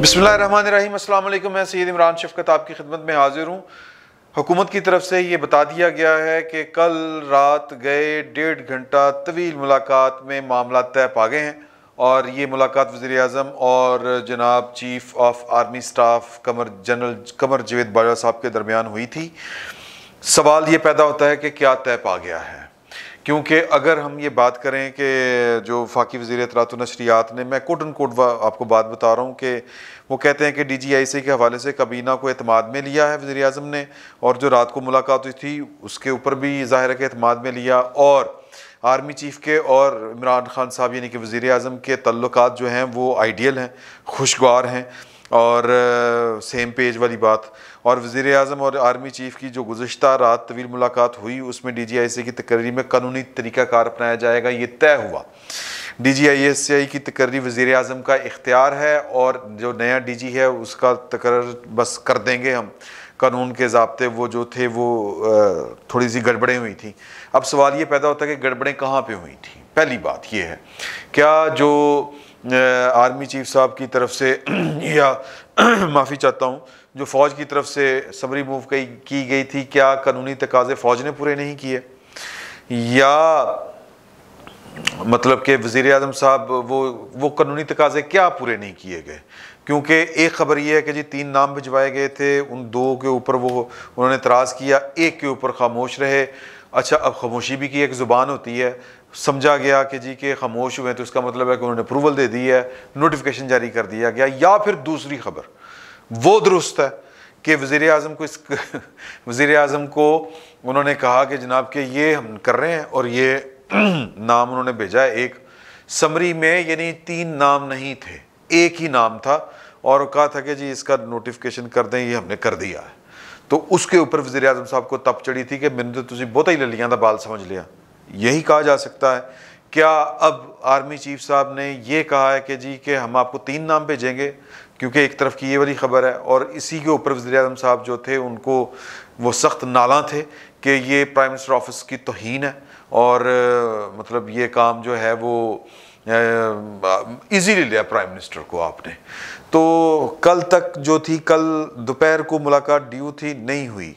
अस्सलाम मैं सैद इमरान शफकत आपकी खिदमत में हाजिर हूँ हुकूमत की तरफ से ये बता दिया गया है कि कल रात गए डेढ़ घंटा तवील मुलाकात में मामला तय पा गए हैं और ये मुलाकात वज़ी अजम और जनाब chief of army staff Qamar general Qamar Javed Bajwa साहब के दरमियान हुई थी सवाल ये पैदा होता है कि क्या तय पा गया है क्योंकि अगर हम ये बात करें कि जो फ़ाकी वज़ी तरात नशरियात ने मैं कोट एंड कोट आपको बात बता रहा हूँ कि वो कहते हैं कि डी जी आई सी के हवाले से काबीना को अतमाद में लिया है वज़ी अजम ने और जो रात को मुलाकात हुई थी उसके ऊपर भी ज़ाहिर के अतमाद में लिया और आर्मी चीफ़ के और इमरान खान साहब यानी कि वज़ी अजम के तल्लक जो हैं वो आइडियल हैं खुशगवार हैं और सेम पेज वाली बात और वज़ी अजम और आर्मी चीफ़ की जो गुज्त रात तवील मुलाकात हुई उसमें डी जी आई एस की तकर्री में कानूनी तरीक़ाकार अपनाया जाएगा ये तय हुआ D G I S I की तकर्री वज़ी अजम का इख्तियार है और जो नया डी जी है उसका तकर बस कर देंगे हम कानून के जबते वो जो थे वो थोड़ी सी गड़बड़ें हुई थी अब सवाल ये पैदा होता है कि गड़बड़ें कहाँ पर हुई थी पहली बात यह है क्या जो आर्मी चीफ साहब की तरफ से या माफ़ी चाहता हूँ जो फ़ौज की तरफ से समरी मूव की, की गई थी क्या कानूनी तकाजे फ़ौज ने पूरे नहीं किए या मतलब कि वज़ी अजम साहब वो वो कानूनी तकाजे क्या पूरे नहीं किए गए क्योंकि एक खबर यह है कि जी तीन नाम भिजवाए गए थे उन दो के ऊपर वो उन्होंने तराज़ किया एक के ऊपर खामोश रहे अच्छा अब खामोशी भी की एक ज़ुबान होती है समझा गया कि जी के खामोश हुए तो इसका मतलब है कि उन्होंने अप्रूवल दे दी है नोटिफिकेशन जारी कर दिया गया या फिर दूसरी खबर वो दुरुस्त है कि वज़ी अजम को इस वज़ी अजम को उन्होंने कहा कि जनाब के ये हम कर रहे हैं और ये नाम उन्होंने भेजा है एक समरी में यानी तीन नाम नहीं थे एक ही नाम था और कहा था कि जी इसका नोटिफिकेशन कर दें ये हमने कर दिया है तो उसके ऊपर वज़ी अजम साहब को तप चढ़ी थी कि मैंने तो तुझे बहुत ही ले लिया था बाल समझ लिया यही कहा जा सकता है क्या अब आर्मी चीफ साहब ने ये कहा है कि जी कि हम आपको तीन नाम भेजेंगे क्योंकि एक तरफ की ये वाली ख़बर है और इसी के ऊपर वजी अजम साहब जो थे उनको वो सख्त नाला थे कि ये प्राइम मिनिस्टर ऑफिस की तोहन है और मतलब ये काम जो है वो ईज़ीली लिया प्राइम मिनिस्टर को आपने तो कल तक जो थी कल दोपहर को मुलाकात ड्यू थी नहीं हुई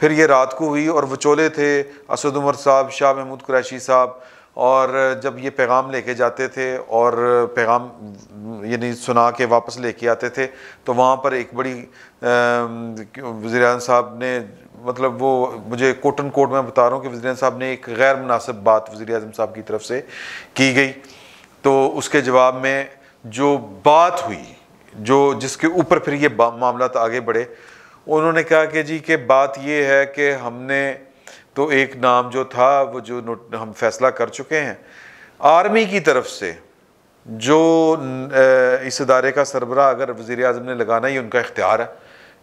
फिर ये रात को हुई और वचोले थे असद उमर साहब शाह महमूद कुरैशी साहब और जब ये पैगाम लेके जाते थे और पैगाम यानी सुना के वापस लेके आते थे तो वहाँ पर एक बड़ी वज़ी साहब ने मतलब वो मुझे कोटन कोट में बता रहा हूँ कि वज़ी साहब ने एक गैर मुनासिब बात वज़ी अजम साहब की तरफ से की गई तो उसके जवाब में जो बात हुई जो जिसके ऊपर फिर ये मामला आगे बढ़े उन्होंने कहा कि जी कि बात ये है कि हमने तो एक नाम जो था वो जो हम फैसला कर चुके हैं आर्मी की तरफ से जो इस अदारे का सरबरा अगर वज़ी अजम ने लगाना ही उनका इख्तियार है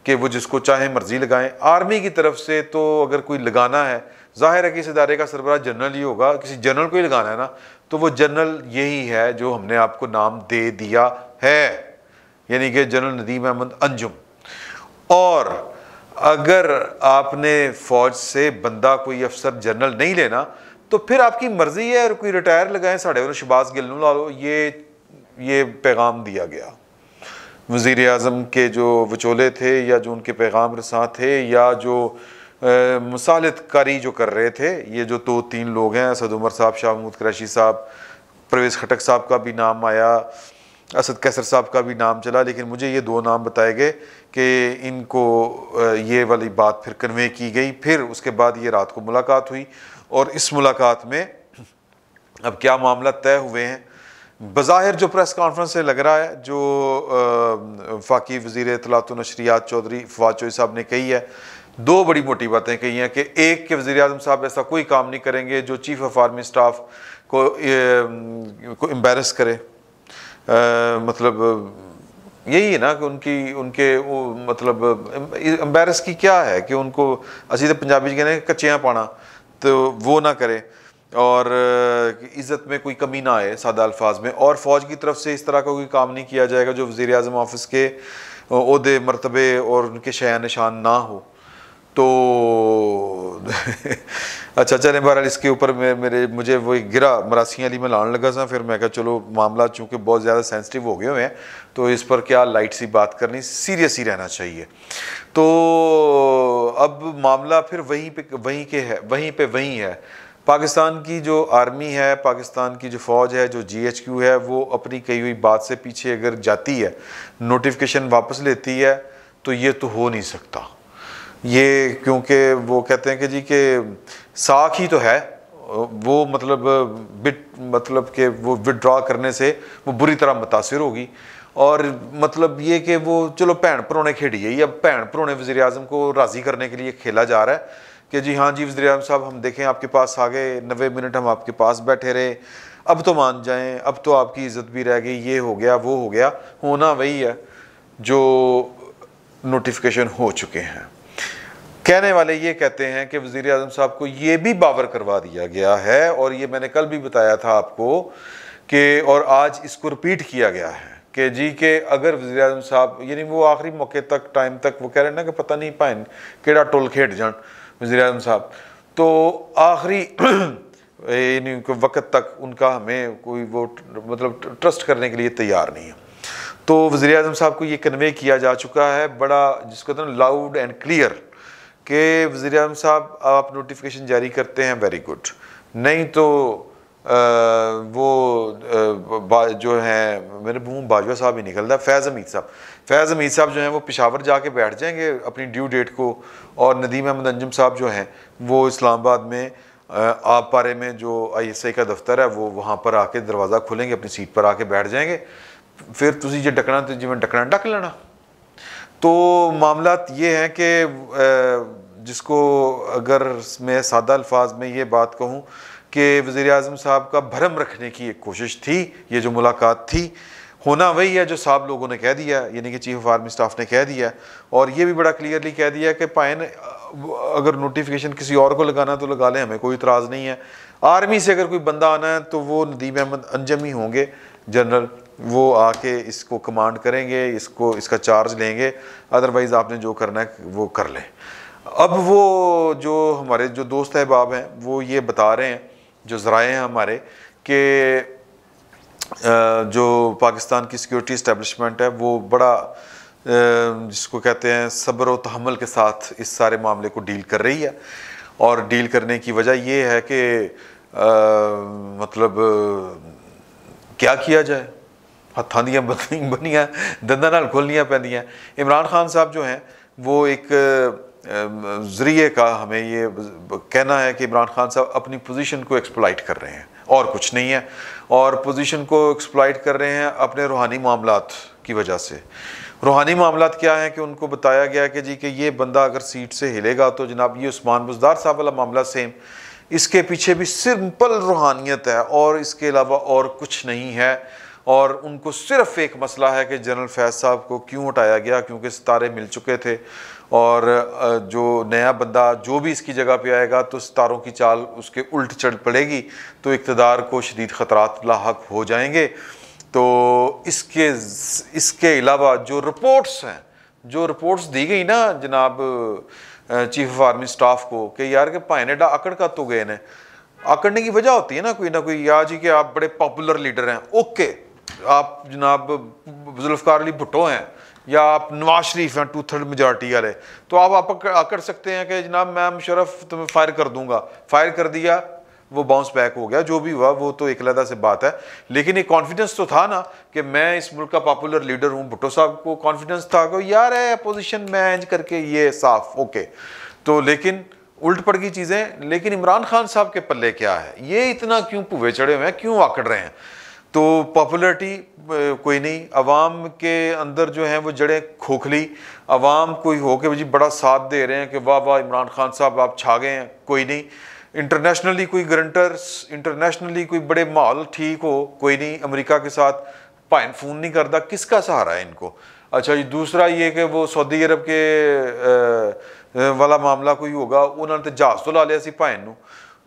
कि वो जिसको चाहे मर्ज़ी लगाएं आर्मी की तरफ से तो अगर कोई लगाना है ज़ाहिर है कि इस इदारे का सरबरा जनरल ही होगा किसी जनरल को ही लगाना है ना तो वो जनरल यही है जो हमने आपको नाम दे दिया है यानी कि जनरल नदीम अहमद अंजुम और अगर आपने फ़ौज से बंदा कोई अफसर जनरल नहीं लेना तो फिर आपकी मर्ज़ी है और कोई रिटायर लगाए साढ़े वालों शबाज गिल ला लो ये ये पैगाम दिया गया वज़ी अजम के जो विचोले थे या जो उनके पैगाम रसा थे या जो मसालत कारी जो कर रहे थे ये जो दो तो तीन लोग हैं असद उमर साहब शाह महमूद क्रैशी साहब परवेज़ खटक साहब का भी नाम आया असद कैसर साहब का भी नाम चला लेकिन मुझे ये दो नाम बताए गए कि इनको ये वाली बात फिर कन्वे की गई फिर उसके बाद ये रात को मुलाकात हुई और इस मुलाकात में अब क्या मामला तय हुए हैं बज़ाहिर जो प्रेस कॉन्फ्रेंस से लग रहा है जो फ़ाकी वज़ी तलात नशरियात चौधरी फवाद चौधरी साहब ने कही है दो बड़ी मोटी बातें कही हैं कि एक के वज़ी अजम साहब ऐसा कोई काम नहीं करेंगे जो चीफ़ ऑफ आर्मी स्टाफ को, ए, को एम्बेरस करे मतलब यही है ना कि उनकी उनके वो मतलब एम्बेरस की क्या है कि उनको असी तो पंजाबी कहने कच्चियाँ पाना तो वो ना करें और इज़्ज़त में कोई कमी ना आए सादा अल्फाज में और फ़ौज की तरफ से इस तरह का कोई काम नहीं किया जाएगा जो वज़ी अजम ऑफिस के अहदे मरतबे और उनके शया निशान ना हो तो अच्छा चले बहरहाल इसके ऊपर मैं मेरे मुझे वो गिरा मरासियाँ अली में लाने लगा सा फिर मैं कहा चलो मामला चूँकि बहुत ज़्यादा सेंसिटिव हो गए हुए हैं तो इस पर क्या लाइट सी बात करनी सीरियस ही रहना चाहिए तो अब मामला फिर वहीं पे वहीं के है वहीं पे वहीं है पाकिस्तान की जो आर्मी है पाकिस्तान की जो फ़ौज है जो जी एच क्यू है वो अपनी कही हुई बात से पीछे अगर जाती है नोटिफिकेशन वापस लेती है तो ये तो हो नहीं सकता ये क्योंकि वो कहते हैं कि जी के साख ही तो है वो मतलब बिट मतलब के वो विदड्रा करने से वो बुरी तरह मुतासर होगी और मतलब ये कि वो चलो भैन भरोने खेडी है अब भैन भरोने वज़ी अजम को राज़ी करने के लिए खेला जा रहा है कि जी हाँ जी वज़ी अजम साहब हम देखें आपके पास आ गए नबे मिनट हम आपके पास बैठे रहे अब तो मान जाएं अब तो आपकी इज़्ज़त भी रह गई ये हो गया वो हो गया होना वही है जो नोटिफिकेशन हो चुके हैं कहने वाले ये कहते हैं कि वज़ी अजम साहब को ये भी बावर करवा दिया गया है और ये मैंने कल भी बताया था आपको कि और आज इसको रिपीट किया गया है कि जी के अगर वज़ी अजम साहब यानी वो आखिरी मौके तक टाइम तक वो कह रहे हैं ना कि पता नहीं पाए केड़ा टोल खेट जान वज़ी अजम साहब तो आखिरी यानी वक्त तक उनका हमें कोई वो मतलब ट्रस्ट करने के लिए तैयार नहीं है तो वज़ी अजम साहब को ये कन्वे किया जा चुका है बड़ा जिसको कहते हैं लाउड एंड क्लियर कि वज़ी अम साहब आप नोटिफिकेशन जारी करते हैं वेरी गुड नहीं तो आ, वो आ, जो है मेरे मुँह बाजवा साहब ही निकलता है फैज़ अमीद साहब फैज़ हमीद साहब जो हैं वो पिशावर जाके बैठ जाएंगे अपनी ड्यू डेट को और नदीम अहमद अंजम साहब जो हैं वो इस्लामाबाद में आप पारे में जो आई एस आई का दफ्तर है वो वहाँ पर आके दरवाज़ा खोलेंगे अपनी सीट पर आके बैठ जाएंगे फिर तुम जो डकना तो जिम्मे डकना डक लेना तो मामला ये हैं कि जिसको अगर मैं सादा अल्फाज में ये बात कहूँ कि वज़ी अजम साहब का भरम रखने की एक कोशिश थी ये जो मुलाकात थी होना वही है जो साहब लोगों ने कह दिया यानी कि चीफ ऑफ आर्मी स्टाफ ने कह दिया और ये भी बड़ा क्लियरली कह दिया कि पाए अगर नोटिफिकेशन किसी और को लगाना तो लगा लें हमें कोई इतराज़ नहीं है आर्मी से अगर कोई बंदा आना है तो वो नदीम अहमद अंजम ही होंगे जनरल वो आके इसको कमांड करेंगे इसको इसका चार्ज लेंगे अदरवाइज़ आपने जो करना है वो कर लें अब वो जो हमारे जो दोस्त अहबाब हैं वो ये बता रहे हैं जो ज़राए हैं हमारे कि जो पाकिस्तान की सिक्योरिटी इस्टेबलिशमेंट है वो बड़ा जिसको कहते हैं सब्र व तहमल के साथ इस सारे मामले को डील कर रही है और डील करने की वजह ये है कि मतलब क्या किया जाए ਹੱਥਾਂ दिया बनिया दंदा ਨਾਲ ਖੋਲਣੀਆਂ इमरान ख़ान साहब जो हैं वो एक ज़रिए का हमें ये कहना है कि इमरान खान साहब अपनी पोजीशन को एक्सप्लाइट कर रहे हैं और कुछ नहीं है और पोजीशन को एक्सप्लाइट कर रहे हैं अपने रूहानी मामला की वजह से रूहानी मामला क्या हैं कि उनको बताया गया कि जी कि ये बंदा अगर सीट से हिलेगा तो जनाब ये उस्मान बुजदार साहब वाला मामला सेम इसके पीछे भी सिंपल रूहानियत है और इसके अलावा और कुछ नहीं है और उनको सिर्फ एक मसला है कि जनरल फैज साहब को क्यों हटाया गया क्योंकि सितारे मिल चुके थे और जो नया बंदा जो भी इसकी जगह पे आएगा तो सितारों की चाल उसके उल्ट चढ़ पड़ेगी तो इकतदार को शदीद ख़तरात लाक हो जाएंगे तो इसके इसके अलावा जो रिपोर्ट्स हैं जो रिपोर्ट्स दी गई ना जनाब चीफ ऑफ आर्मी स्टाफ को कि यार के पाइनेडा अकड़ का तो गए ने अकड़ने की वजह होती है ना कोई ना कोई या जी कि आप बड़े पॉपुलर लीडर हैं ओके आप जनाब जुल्फकार अली भुट्टो हैं या आप नवाज शरीफ हैं टू थर्ड मेजॉरिटी वाले तो आप आप आकर सकते हैं कि जनाब मैं मुशरफ तुम्हें फायर कर दूंगा फायर कर दिया वो बाउंस बैक हो गया जो भी हुआ वो तो एक से बात है लेकिन एक कॉन्फिडेंस तो था ना कि मैं इस मुल्क का पॉपुलर लीडर हूँ भुट्टो साहब को कॉन्फिडेंस था कि यार है अपोजिशन मैं एंज करके ये साफ ओके तो लेकिन उल्ट पड़ गई चीज़ें लेकिन इमरान खान साहब के पल्ले क्या है ये इतना क्यों पुवे चढ़े हुए हैं क्यों आकड़ रहे हैं तो पॉपुलरिटी कोई नहीं आवाम के अंदर जो है वो जड़ें खोखली आवाम कोई हो के जी बड़ा साथ दे रहे हैं कि वाह वाह इमरान खान साहब आप छा गए हैं कोई नहीं इंटरनेशनली कोई ग्रंटर्स इंटरनेशनली कोई बड़े माहौल ठीक हो कोई नहीं अमेरिका के साथ पाइन फोन नहीं करता किसका सहारा है इनको अच्छा जी दूसरा ये कि वो सऊदी अरब के आ, वाला मामला कोई होगा उन्होंने तो जहाज़ तो ला लिया सी भाइन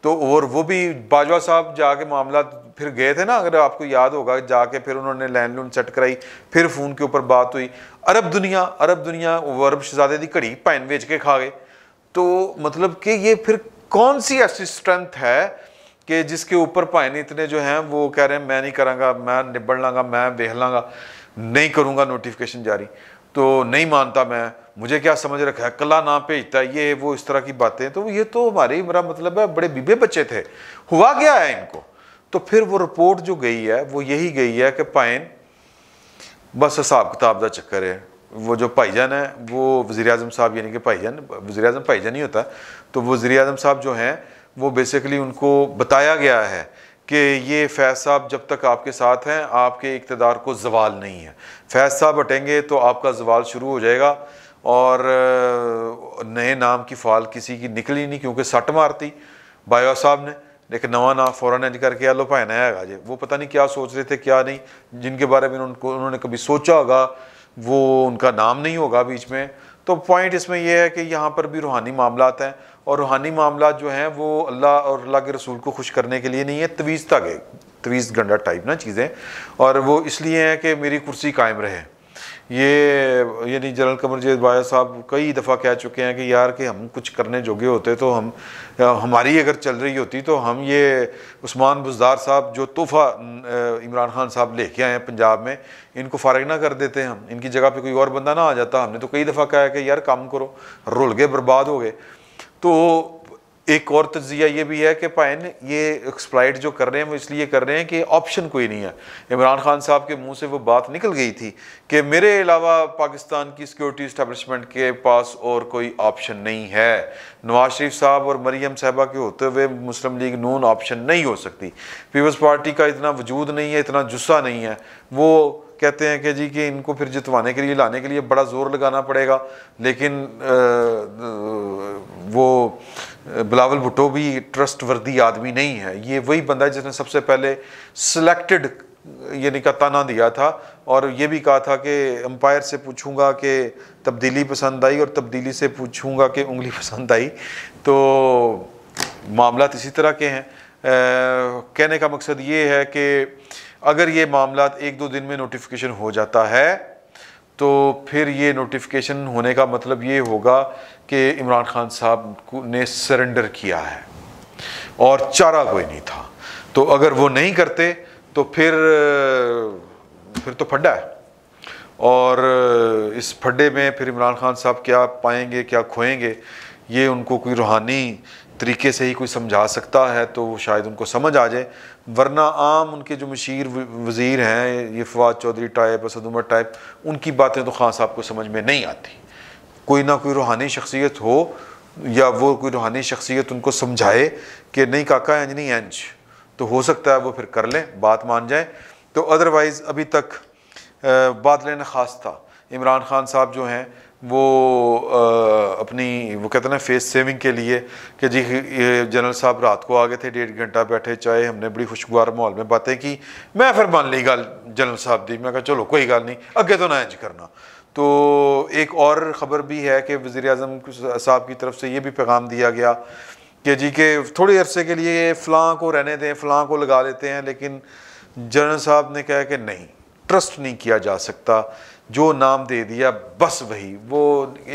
तो और वो भी बाजवा साहब जाके मामला फिर गए थे ना अगर आपको याद होगा जाके फिर उन्होंने लैंड लून सेट कराई फिर फ़ोन के ऊपर बात हुई अरब दुनिया अरब दुनिया वर्ब शहजादे की घड़ी पैन बेच के खा गए तो मतलब कि ये फिर कौन सी ऐसी स्ट्रेंथ है कि जिसके ऊपर पायन इतने जो हैं वो कह रहे हैं मैं नहीं करांगा मैं निबड़ लाँगा मैं बेह लाँगा नहीं करूँगा नोटिफिकेशन जारी तो नहीं मानता मैं मुझे क्या समझ रखा है कला ना भेजता ये वो इस तरह की बातें तो ये तो हमारे मेरा मतलब है बड़े बीबे बच्चे थे हुआ क्या है इनको तो फिर वो रिपोर्ट जो गई है वो यही गई है कि पाइन बस हिसाब किताब का चक्कर है वो जो भाईजान है वो वज़ी अजम साहब यानी कि भाईजान वज़ी अजम भाईजान ही होता तो वज़ी अजम साहब जो हैं वो बेसिकली उनको बताया गया है कि ये फैज़ साहब जब तक आपके साथ हैं आपके इकतदार को जवाल नहीं है फैज़ साहब हटेंगे तो आपका जवाल शुरू हो जाएगा और नए नाम की फ़ाल किसी की निकली नहीं क्योंकि सट मारती बायो साहब ने लेकिन नवा नाम फ़ौरन एज करके आलो भाई नया है जे वो पता नहीं क्या सोच रहे थे क्या नहीं जिनके बारे में उनको उन्होंने कभी सोचा होगा वो उनका नाम नहीं होगा बीच में तो पॉइंट इसमें यह है कि यहाँ पर भी रूहानी मामला हैं और रूहानी मामला जो हैं वो अल्लाह और अल्लाह के रसूल को खुश करने के लिए नहीं है तवीज़ तक है तवीज़ गंडा टाइप ना चीज़ें और वो इसलिए हैं कि मेरी कुर्सी कायम रहे ये यानी जनरल कमर जेद बाया साहब कई दफ़ा कह चुके हैं कि यार कि हम कुछ करने जोगे होते तो हम हमारी अगर चल रही होती तो हम ये उस्मान बुजदार साहब जो तोहफ़ा इमरान खान साहब लेके आए हैं पंजाब में इनको फारग ना कर देते हम इनकी जगह पे कोई और बंदा ना आ जाता हमने तो कई दफ़ा कहा है कि यार काम करो रुल गए बर्बाद हो गए तो एक और तजिया ये भी है कि पाइन ये एक्सप्लाइट जो कर रहे हैं वो इसलिए कर रहे हैं कि ऑप्शन कोई नहीं है इमरान खान साहब के मुंह से वो बात निकल गई थी कि मेरे अलावा पाकिस्तान की सिक्योरिटी इस्टेबलिशमेंट के पास और कोई ऑप्शन नहीं है नवाज शरीफ साहब और मरीम साहबा के होते हुए मुस्लिम लीग नून ऑप्शन नहीं हो सकती पीपल्स पार्टी का इतना वजूद नहीं है इतना जुस्सा नहीं है वो कहते हैं कि जी कि इनको फिर जितवाने के लिए लाने के लिए बड़ा ज़ोर लगाना पड़ेगा लेकिन वो बिलावल भुट्टो भी ट्रस्ट वर्दी आदमी नहीं है ये वही बंदा है जिसने सबसे पहले सिलेक्टेड यानी का ताना दिया था और ये भी कहा था कि अंपायर से पूछूंगा कि तब्दीली पसंद आई और तब्दीली से पूछूंगा कि उंगली पसंद आई तो मामला इसी तरह के हैं आ, कहने का मकसद ये है कि अगर ये मामला एक दो दिन में नोटिफिकेशन हो जाता है तो फिर ये नोटिफिकेशन होने का मतलब ये होगा कि इमरान खान साहब ने सरेंडर किया है और चारा कोई नहीं था तो अगर वो नहीं करते तो फिर फिर तो फड्डा है और इस फड्डे में फिर इमरान खान साहब क्या पाएंगे क्या खोएंगे ये उनको कोई रूहानी तरीके से ही कोई समझा सकता है तो शायद उनको समझ आ जाए वरना आम उनके जो मशीर वज़ीर हैं ये फवाद चौधरी टाइप असद उमर टाइप उनकी बातें तो खास आपको समझ में नहीं आती कोई ना कोई रूहानी शख्सियत हो या वो कोई रूहानी शख्सियत उनको समझाए कि नहीं काका इंज नहीं इंज तो हो सकता है वो फिर कर लें बात मान जाए तो अदरवाइज़ अभी तक बात लेना ख़ास था इमरान ख़ान साहब जो हैं वो कहते ना फेस सेविंग के लिए कि जी जनरल साहब रात को आ गए थे डेढ़ घंटा बैठे चाहे हमने बड़ी खुशगवार माहौल में बातें की मैं फिर मान ली गल जनरल साहब दी मैं कहा चलो कोई गल नहीं अगे तो ना इंज करना तो एक और ख़बर भी है कि वज़ी अजम साहब की तरफ से ये भी पैगाम दिया गया कि जी के थोड़े अरसे के लिए फ़लाँ को रहने दें फ़लाँ को लगा लेते हैं लेकिन जनरल साहब ने कहा कि नहीं ट्रस्ट नहीं किया जा सकता जो नाम दे दिया बस वही वो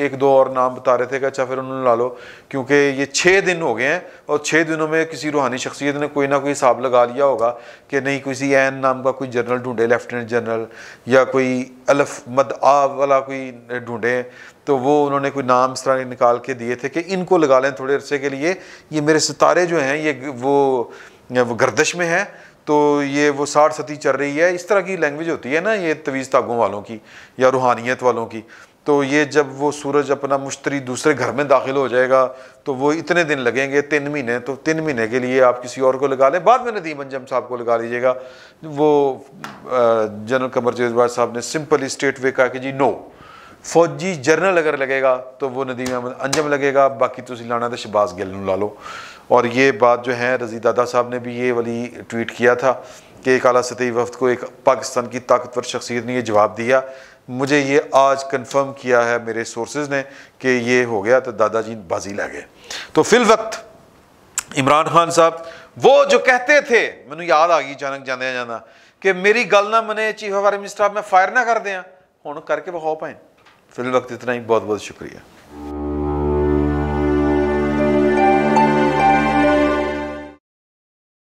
एक दो और नाम बता रहे थे कि अच्छा फिर उन्होंने ला लो क्योंकि ये छः दिन हो गए हैं और छः दिनों में किसी रूहानी शख्सियत ने कोई ना कोई हिसाब लगा लिया होगा कि नहीं किसी एन नाम का कोई जनरल ढूंढे लेफ्टिनेंट जनरल या कोई अलफ मद आ वाला कोई ढूंढे तो वो उन्होंने कोई नाम इस तरह निकाल के दिए थे कि इनको लगा लें थोड़े अरसे के लिए ये मेरे सितारे जो हैं ये वो गर्दश में हैं तो ये वो साठ सती चल रही है इस तरह की लैंग्वेज होती है ना ये तवीज़ तागों वालों की या रूहानियत वालों की तो ये जब वो सूरज अपना मुश्तरी दूसरे घर में दाखिल हो जाएगा तो वो इतने दिन लगेंगे तीन महीने तो तीन महीने के लिए आप किसी और को लगा लें बाद में नदीम अंजम साहब को लगा लीजिएगा वो जनरल कमर जवेदबाज साहब ने सिंपल स्टेट वे कहा कि जी नो फौजी जनरल अगर लगेगा तो वो नदीम अंजम लगेगा बाकी तुम लाना तो शबाज गिल ला लो और ये बात जो है रजी दादा साहब ने भी ये वाली ट्वीट किया था कि एक अला सतही वफद को एक पाकिस्तान की ताकतवर शख्सियत ने यह जवाब दिया मुझे ये आज कन्फर्म किया है मेरे सोर्सेज ने कि ये हो गया तो दादाजी बाजी ला गए तो फिल वक्त इमरान खान साहब वो जो कहते थे मैं याद आ गई अचानक जाने जाना कि मेरी गल ना मैंने चीफ ऑफ आर्मी स्टाफ में फायर ना कर दें हूँ करके विखाओ पाए फिल वक्त इतना ही बहुत बहुत शुक्रिया